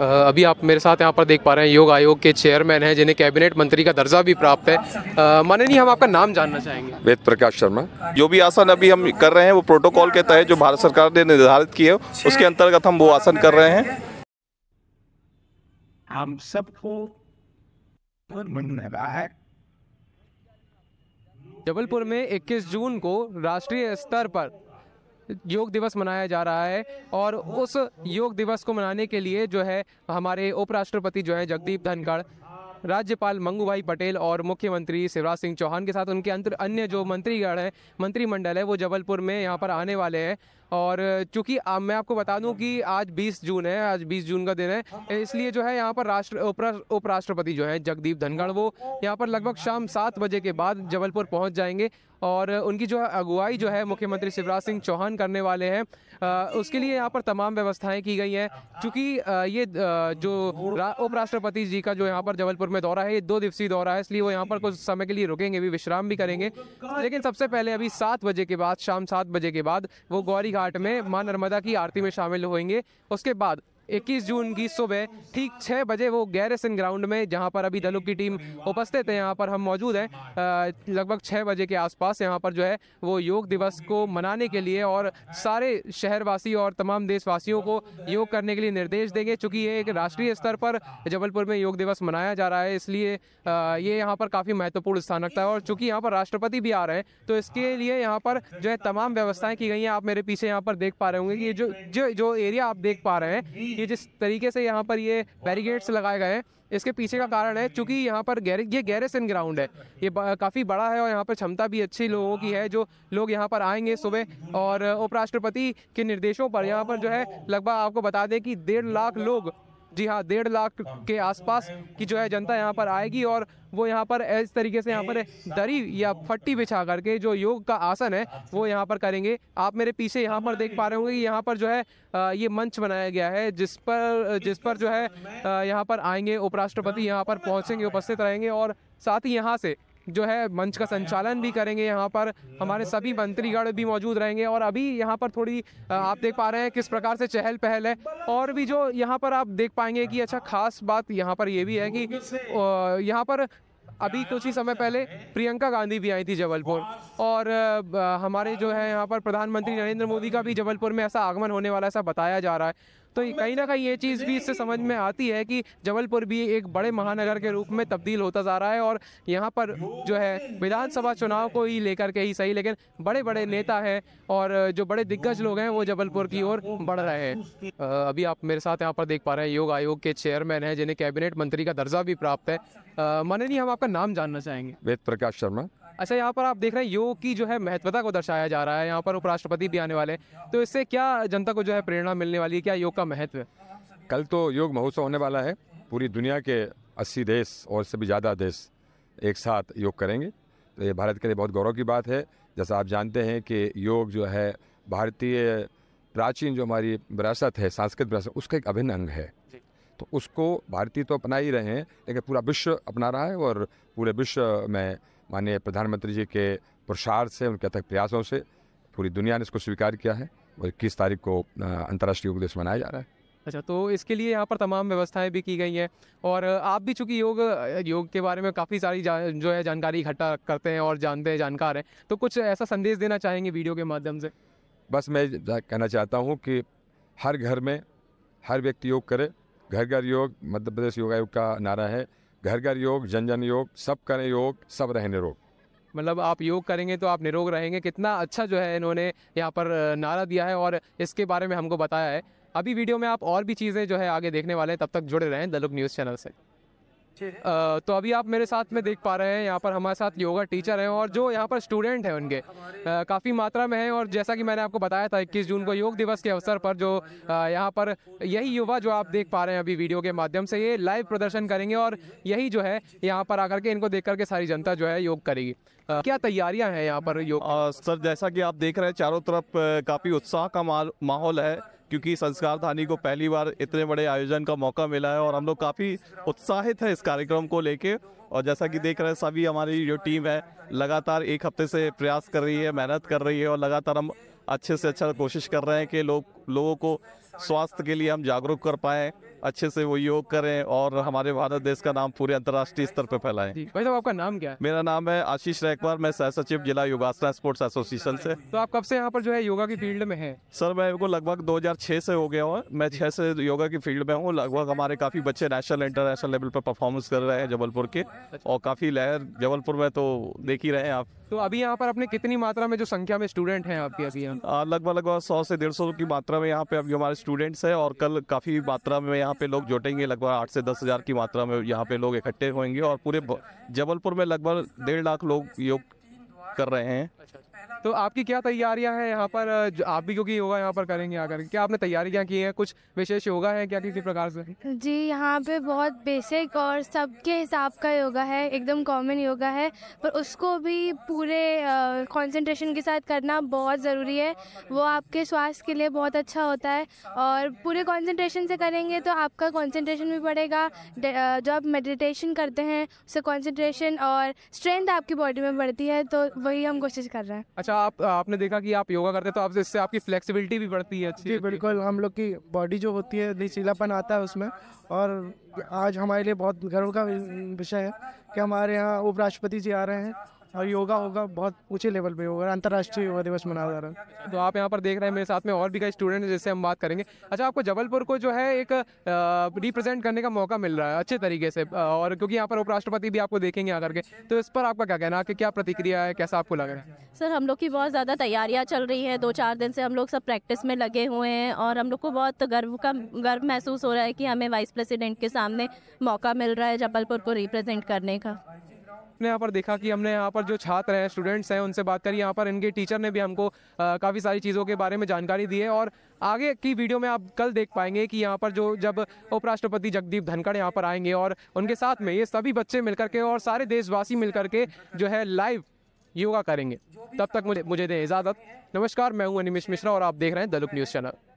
अभी आप मेरे साथ यहाँ पर देख पा रहे हैं योग आयोग के चेयरमैन हैं जिन्हें कैबिनेट मंत्री का दर्जा भी प्राप्त है माननीय हम आपका नाम जानना चाहेंगे वेद प्रकाश शर्मा जो भी आसन अभी हम कर रहे हैं वो प्रोटोकॉल के तहत जो भारत सरकार ने निर्धारित किए उसके अंतर्गत हम वो आसन कर रहे हैं हम सबको जबलपुर में 21 जून को राष्ट्रीय स्तर पर योग दिवस मनाया जा रहा है और उस योग दिवस को मनाने के लिए जो है हमारे उपराष्ट्रपति जो है जगदीप धनखड़ राज्यपाल मंगूभाई पटेल और मुख्यमंत्री शिवराज सिंह चौहान के साथ उनके अंतर अन्य जो मंत्रीगण हैं मंत्रिमंडल है वो जबलपुर में यहाँ पर आने वाले हैं और चूँकि मैं आपको बता दूं कि आज 20 जून है आज 20 जून का दिन है इसलिए जो है यहाँ पर राष्ट्र उपराष्ट्रपति जो है जगदीप धनगढ़ वो यहाँ पर लगभग शाम सात बजे के बाद जबलपुर पहुँच जाएंगे और उनकी जो है अगुवाई जो है मुख्यमंत्री शिवराज सिंह चौहान करने वाले हैं उसके लिए यहाँ पर तमाम व्यवस्थाएं की गई हैं क्योंकि ये जो उपराष्ट्रपति जी का जो यहाँ पर जबलपुर में दौरा है ये दो दिवसीय दौरा है इसलिए वो यहाँ पर कुछ समय के लिए रुकेंगे भी विश्राम भी करेंगे लेकिन सबसे पहले अभी सात बजे के बाद शाम सात बजे के बाद वो गौरी घाट में माँ नर्मदा की आरती में शामिल होंगे उसके बाद 21 जून की सुबह ठीक छः बजे वो गैरसन ग्राउंड में जहां पर अभी दलों की टीम उपस्थित है यहां पर हम मौजूद हैं लगभग छः बजे के आसपास यहां पर जो है वो योग दिवस को मनाने के लिए और सारे शहरवासी और तमाम देशवासियों को योग करने के लिए निर्देश देंगे चूँकि ये एक राष्ट्रीय स्तर पर जबलपुर में योग दिवस मनाया जा रहा है इसलिए ये यहाँ पर काफ़ी महत्वपूर्ण स्थान रखता है और चूँकि यहाँ पर राष्ट्रपति भी आ रहे हैं तो इसके लिए यहाँ पर जो है तमाम व्यवस्थाएँ की गई हैं आप मेरे पीछे यहाँ पर देख पा रहे होंगे कि जो जो जो एरिया आप देख पा रहे हैं ये जिस तरीके से यहाँ पर ये बैरिगेड्स लगाए गए हैं इसके पीछे का कारण है चूंकि यहाँ पर गैर ये गैरेसन ग्राउंड है ये काफ़ी बड़ा है और यहाँ पर क्षमता भी अच्छी लोगों की है जो लोग यहाँ पर आएंगे सुबह और उपराष्ट्रपति के निर्देशों पर यहाँ पर जो है लगभग आपको बता दें कि डेढ़ लाख लोग जी हाँ डेढ़ लाख हाँ। के आसपास की जो है जनता यहाँ पर आएगी और वो यहाँ पर इस तरीके से यहाँ पर दरी या फट्टी बिछा करके जो योग का आसन है वो यहाँ पर करेंगे आप मेरे पीछे यहाँ पर देख पा रहे होंगे कि यहाँ पर जो है ये मंच बनाया गया है जिस पर जिस पर जो है यहाँ पर आएंगे उपराष्ट्रपति यहाँ पर पहुँचेंगे उपस्थित रहेंगे और साथ ही यहाँ से जो है मंच का संचालन भी करेंगे यहाँ पर हमारे सभी मंत्रीगण भी मौजूद रहेंगे और अभी यहाँ पर थोड़ी आप देख पा रहे हैं किस प्रकार से चहल पहल है और भी जो यहाँ पर आप देख पाएंगे कि अच्छा खास बात यहाँ पर ये भी है कि यहाँ पर अभी कुछ ही समय पहले प्रियंका गांधी भी आई थी जबलपुर और हमारे जो है यहाँ पर प्रधानमंत्री नरेंद्र मोदी का भी जबलपुर में ऐसा आगमन होने वाला ऐसा बताया जा रहा है तो, तो कहीं ना कहीं ये चीज़ भी इससे समझ में आती है कि जबलपुर भी एक बड़े महानगर के रूप में तब्दील होता जा रहा है और यहाँ पर जो है विधानसभा चुनाव को ही लेकर के ही सही लेकिन बड़े बड़े नेता हैं और जो बड़े दिग्गज लोग हैं वो जबलपुर की ओर बढ़ रहे हैं अभी आप मेरे साथ यहाँ पर देख पा रहे हैं योग आयोग के चेयरमैन हैं जिन्हें कैबिनेट मंत्री का दर्जा भी प्राप्त है माननीय हम आपका नाम जानना चाहेंगे वेद प्रकाश शर्मा अच्छा यहाँ पर आप देख रहे हैं योग की जो है महत्वता को दर्शाया जा रहा है यहाँ पर उपराष्ट्रपति भी आने वाले हैं तो इससे क्या जनता को जो है प्रेरणा मिलने वाली है क्या योग का महत्व है कल तो योग महोत्सव होने वाला है पूरी दुनिया के अस्सी देश और से भी ज़्यादा देश एक साथ योग करेंगे तो ये भारत के लिए बहुत गौरव की बात है जैसा आप जानते हैं कि योग जो है भारतीय प्राचीन जो हमारी विरासत है सांस्कृतिक विरासत उसका एक अभिन्न अंग है तो उसको भारतीय तो अपना ही रहे हैं लेकिन पूरा विश्व अपना रहा है और पूरे विश्व में माननीय प्रधानमंत्री जी के पुरुषार्थ से उनके अथक प्रयासों से पूरी दुनिया ने इसको स्वीकार किया है और इक्कीस तारीख को अंतर्राष्ट्रीय योग दिवस मनाया जा रहा है अच्छा तो इसके लिए यहाँ पर तमाम व्यवस्थाएं भी की गई हैं और आप भी चूँकि योग योग के बारे में काफ़ी सारी जो है जानकारी इकट्ठा करते हैं और जानते हैं जानकार हैं तो कुछ ऐसा संदेश देना चाहेंगे वीडियो के माध्यम से बस मैं कहना चाहता हूँ कि हर घर में हर व्यक्ति योग करे घर घर योग मध्य प्रदेश योग आयोग का नारा है घर घर योग जन जन योग सब करें योग सब रहें निरोग मतलब आप योग करेंगे तो आप निरोग रहेंगे कितना अच्छा जो है इन्होंने यहाँ पर नारा दिया है और इसके बारे में हमको बताया है अभी वीडियो में आप और भी चीज़ें जो है आगे देखने वाले हैं तब तक जुड़े रहें दलुक न्यूज़ चैनल से तो अभी आप मेरे साथ में देख पा रहे हैं यहाँ पर हमारे साथ योगा टीचर हैं और जो यहाँ पर स्टूडेंट हैं उनके काफ़ी मात्रा में हैं और जैसा कि मैंने आपको बताया था इक्कीस जून को योग दिवस के अवसर पर जो यहाँ पर यही युवा जो आप देख पा रहे हैं अभी वीडियो के माध्यम से ये लाइव प्रदर्शन करेंगे और यही जो है यहाँ पर आकर के इनको देख करके सारी जनता जो है योग करेगी आ, क्या तैयारियां हैं यहाँ पर योग सर जैसा कि आप देख रहे हैं चारों तरफ काफ़ी उत्साह का माहौल है क्योंकि संस्कार धानी को पहली बार इतने बड़े आयोजन का मौका मिला है और हम लोग काफ़ी उत्साहित हैं इस कार्यक्रम को लेके और जैसा कि देख रहे हैं सभी हमारी जो टीम है लगातार एक हफ्ते से प्रयास कर रही है मेहनत कर रही है और लगातार हम अच्छे से अच्छा कोशिश कर रहे हैं कि लोग लोगों को स्वास्थ्य के लिए हम जागरूक कर पाए अच्छे से वो योग करें और हमारे भारत देश का नाम पूरे अंतर्राष्ट्रीय स्तर पर फैलाए भाई साहब आपका नाम क्या है मेरा नाम है आशीष रैकवार मैं सह सचिव जिला योगासना स्पोर्ट्स एसोसिएशन से तो आप कब से यहाँ पर जो है योगा की फील्ड में है सर मैं को लगभग 2006 से हो गया हूँ मैं छह से योगा की फील्ड में हूँ लगभग हमारे काफ़ी बच्चे नेशनल इंटरनेशनल लेवल पर परफॉर्मेंस कर रहे हैं जबलपुर के और काफ़ी लहर जबलपुर में तो देख ही रहे हैं आप तो अभी यहाँ पर अपने कितनी मात्रा में जो संख्या में स्टूडेंट हैं आपके अभी लगभग लगभग सौ से डेढ़ सौ की मात्रा में यहाँ पे अभी हमारे स्टूडेंट्स हैं और कल काफ़ी मात्रा में यहाँ पे लोग जुटेंगे लगभग आठ से दस हज़ार की मात्रा में यहाँ पे लोग इकट्ठे होंगे और पूरे जबलपुर में लगभग डेढ़ लाख लोग योग कर रहे हैं अच्छा, अच्छा। तो आपकी क्या तैयारियां हैं यहाँ पर आप भी क्योंकि योगा यहाँ पर करेंगे आकर क्या आपने तैयारियां की है कुछ विशेष योगा है क्या किसी प्रकार से जी यहाँ पे बहुत बेसिक और सबके हिसाब का योगा है एकदम कॉमन योगा है पर उसको भी पूरे कॉन्सेंट्रेशन के साथ करना बहुत ज़रूरी है वो आपके स्वास्थ्य के लिए बहुत अच्छा होता है और पूरे कॉन्सेंट्रेशन से करेंगे तो आपका कॉन्सेंट्रेशन भी बढ़ेगा जो आप मेडिटेशन करते हैं उससे कॉन्सेंट्रेशन और स्ट्रेंथ आपकी बॉडी में बढ़ती है तो वही हम कोशिश कर रहे हैं अच्छा आप आपने देखा कि आप योगा करते तो आपसे इससे आपकी फ्लेक्सिबिलिटी भी बढ़ती है अच्छी जी बिल्कुल हम लोग की बॉडी जो होती है लचीलापन आता है उसमें और आज हमारे लिए बहुत गर्व का विषय है कि हमारे यहाँ उपराष्ट्रपति जी आ रहे हैं और योगा होगा बहुत ऊंचे लेवल पे होगा अंतर्राष्ट्रीय योगा दिवस मनाया जा रहा है तो आप यहाँ पर देख रहे हैं मेरे साथ में और भी कई स्टूडेंट जिससे हम बात करेंगे अच्छा आपको जबलपुर को जो है एक रिप्रेजेंट करने का मौका मिल रहा है अच्छे तरीके से और क्योंकि यहाँ पर उपराष्ट्रपति भी आपको देखेंगे आकर के तो इस पर आपका क्या कहना है क्या प्रतिक्रिया है कैसा आपको लग रहा है सर हम लोग की बहुत ज़्यादा तैयारियाँ चल रही है दो चार दिन से हम लोग सब प्रैक्टिस में लगे हुए हैं और हम लोग को बहुत गर्व का गर्व महसूस हो रहा है कि हमें वाइस प्रेसिडेंट के सामने मौका मिल रहा है जबलपुर को रिप्रेजेंट करने का आपने यहाँ पर देखा कि हमने यहाँ पर जो छात्र हैं स्टूडेंट्स हैं उनसे बात करी यहाँ पर इनके टीचर ने भी हमको काफ़ी सारी चीज़ों के बारे में जानकारी दी है और आगे की वीडियो में आप कल देख पाएंगे कि यहाँ पर जो जब उपराष्ट्रपति जगदीप धनखड़ यहाँ पर आएंगे और उनके साथ में ये सभी बच्चे मिलकर के और सारे देशवासी मिलकर के जो है लाइव योगा करेंगे तब तक मुझे मुझे दें इजाज़त नमस्कार मैं हूँ अनिमेश मिश्रा और आप देख रहे हैं दलुक न्यूज़ चैनल